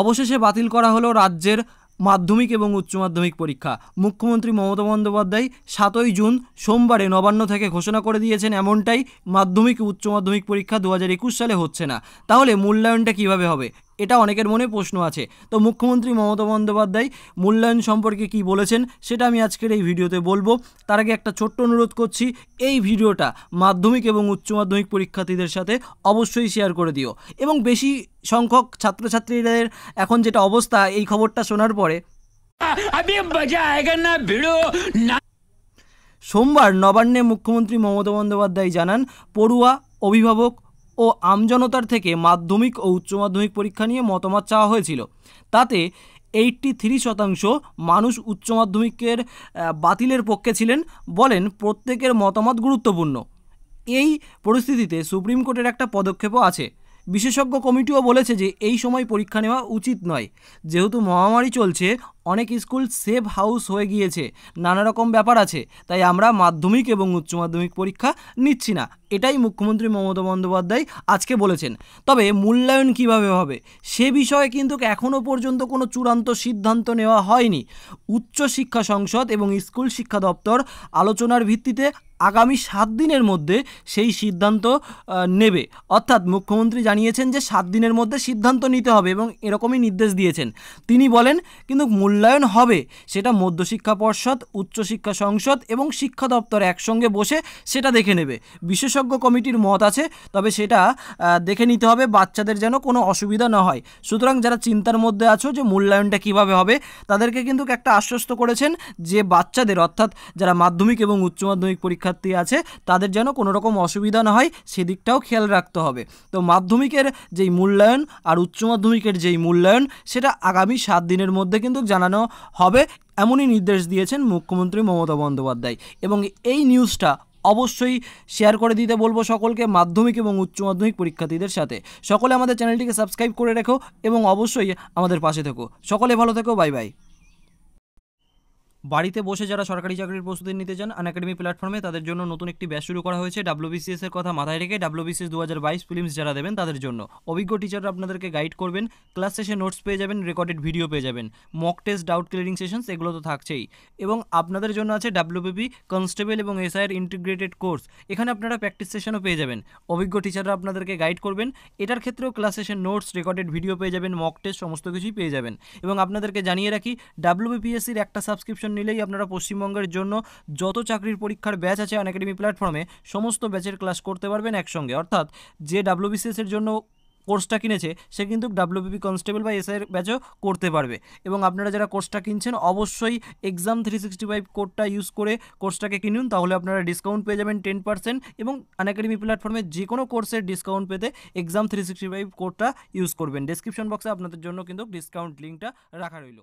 অবশেষে বাতিল করা হলো রাজ্যের মাধ্যমিক এবং উচ্চ মাধ্যমিক পরীক্ষা মুখ্যমন্ত্রী মমতা বন্দ্যোপাধ্যায় সাতই জুন সোমবারে নবান্ন থেকে ঘোষণা করে দিয়েছেন এমনটাই মাধ্যমিক উচ্চ মাধ্যমিক পরীক্ষা দু সালে হচ্ছে না তাহলে মূল্যায়নটা কিভাবে হবে এটা অনেকের মনে প্রশ্ন আছে তো মুখ্যমন্ত্রী মমতা বন্দ্যোপাধ্যায় মূল্যায়ন সম্পর্কে কি বলেছেন সেটা আমি আজকের এই ভিডিওতে বলবো তার আগে একটা ছোট্ট অনুরোধ করছি এই ভিডিওটা মাধ্যমিক এবং উচ্চ মাধ্যমিক পরীক্ষার্থীদের সাথে অবশ্যই শেয়ার করে দিও এবং বেশি সংখ্যক ছাত্রছাত্রীদের এখন যেটা অবস্থা এই খবরটা শোনার পরে সোমবার নবান্নে মুখ্যমন্ত্রী মমতা বন্দ্যোপাধ্যায় জানান পড়ুয়া অভিভাবক ও আমজনতার থেকে মাধ্যমিক ও উচ্চ মাধ্যমিক পরীক্ষা নিয়ে মতামত চাওয়া হয়েছিল তাতে এইটটি থ্রি শতাংশ মানুষ উচ্চ মাধ্যমিকের বাতিলের পক্ষে ছিলেন বলেন প্রত্যেকের মতামত গুরুত্বপূর্ণ এই পরিস্থিতিতে সুপ্রিম কোর্টের একটা পদক্ষেপও আছে বিশেষজ্ঞ কমিটিও বলেছে যে এই সময় পরীক্ষা নেওয়া উচিত নয় যেহেতু মহামারী চলছে অনেক স্কুল সেভ হাউস হয়ে গিয়েছে নানা রকম ব্যাপার আছে তাই আমরা মাধ্যমিক এবং উচ্চ মাধ্যমিক পরীক্ষা নিচ্ছি না এটাই মুখ্যমন্ত্রী মমতা বন্দ্যোপাধ্যায় আজকে বলেছেন তবে মূল্যায়ন কিভাবে হবে সে বিষয়ে কিন্তু এখনও পর্যন্ত কোনো চূড়ান্ত সিদ্ধান্ত নেওয়া হয়নি উচ্চ শিক্ষা সংসদ এবং স্কুল শিক্ষা দপ্তর আলোচনার ভিত্তিতে আগামী সাত দিনের মধ্যে সেই সিদ্ধান্ত নেবে অর্থাৎ মুখ্যমন্ত্রী জানিয়েছেন যে সাত দিনের মধ্যে সিদ্ধান্ত নিতে হবে এবং এরকমই নির্দেশ দিয়েছেন তিনি বলেন কিন্তু মূল্য মূল্যায়ন হবে সেটা মধ্যশিক্ষা পর্ষদ উচ্চশিক্ষা সংসদ এবং শিক্ষা দপ্তর একসঙ্গে বসে সেটা দেখে নেবে বিশেষজ্ঞ কমিটির মত আছে তবে সেটা দেখে নিতে হবে বাচ্চাদের যেন কোনো অসুবিধা না হয় সুতরাং যারা চিন্তার মধ্যে আছো যে মূল্যায়নটা কিভাবে হবে তাদেরকে কিন্তু একটা আশ্বস্ত করেছেন যে বাচ্চাদের অর্থাৎ যারা মাধ্যমিক এবং উচ্চ মাধ্যমিক পরীক্ষার্থী আছে তাদের যেন কোনো রকম অসুবিধা না হয় সেদিকটাও খেয়াল রাখতে হবে তো মাধ্যমিকের যেই মূল্যায়ন আর উচ্চ মাধ্যমিকের যেই মূল্যায়ন সেটা আগামী সাত দিনের মধ্যে কিন্তু জানা জানানো হবে এমনই নির্দেশ দিয়েছেন মুখ্যমন্ত্রী মমতা বন্দ্যোপাধ্যায় এবং এই নিউজটা অবশ্যই শেয়ার করে দিতে বলবো সকলকে মাধ্যমিক এবং উচ্চ মাধ্যমিক পরীক্ষার্থীদের সাথে সকলে আমাদের চ্যানেলটিকে সাবস্ক্রাইব করে রেখো এবং অবশ্যই আমাদের পাশে থেকো সকলে ভালো থেকো বাই বাই বাড়িতে বসে যারা সরকারি চাকরির প্রস্তুতি নিতে চান আনএকাডেমি প্ল্যাটফর্মে তাদের জন্য নতুন একটি ব্যাচ শুরু করা হয়েছে ডাব্লিউবিসিএস এর কথা মাথায় রেখে ডাব্লিউবিসিএস দু হাজার বাইশ ফিল্মস যারা দেবেন তাদের জন্য অভিজ্ঞ টিচাররা আপনাদেরকে গাইড করবেন ক্লাস শেষে নোটস পেয়ে যাবেন রেকর্ডেড ভিডিও পেয়ে যাবেন mock test doubt clearing sessions এগুলো তো থাকছেই এবং আপনাদের জন্য আছে ডাব্লিউবিপি কনস্টেবল এবং এসআইয়ের ইন্টিগ্রেটেড কোর্স এখানে আপনারা প্র্যাকটিস সেশনও পেয়ে যাবেন অভিজ্ঞ টিচাররা আপনাদেরকে গাইড করবেন এটার ক্ষেত্রেও ক্লাস শেষে নোটস রেকর্ডেড ভিডিও পেয়ে যাবেন মক টেস্ট সমস্ত কিছুই পেয়ে যাবেন এবং আপনাদেরকে জানিয়ে রাখি ডাব্লিউবিপিএসসির একটা সাবস্ক্রিপশন নিলেই আপনারা পশ্চিমবঙ্গের জন্য যত চাকরির পরীক্ষার ব্যাচ আছে অ্যানাকাডেমি প্ল্যাটফর্মে সমস্ত ব্যাচের ক্লাস করতে পারবেন একসঙ্গে অর্থাৎ যে ডাব্লিউবিসিএসের জন্য কোর্সটা কিনেছে সে কিন্তু ডাব্লিউবিপি কনস্টেবল বা এসআইয়ের ব্যাচও করতে পারবে এবং আপনারা যারা কোর্সটা কিনছেন অবশ্যই এক্সাম থ্রি সিক্সটি ফাইভ কোডটা ইউজ করে কোর্সটাকে কিনুন তাহলে আপনারা ডিসকাউন্ট পেয়ে যাবেন টেন পার্সেন্ট এবং আনএকাডেমি প্ল্যাটফর্মে যে কোনো কোর্সের ডিসকাউন্ট পেতে এক্সাম থ্রি সিক্সটি ফাইভ কোডটা ইউজ করবেন ডিসক্রিপশন বক্সে আপনাদের জন্য কিন্তু ডিসকাউন্ট লিঙ্কটা রাখা রইল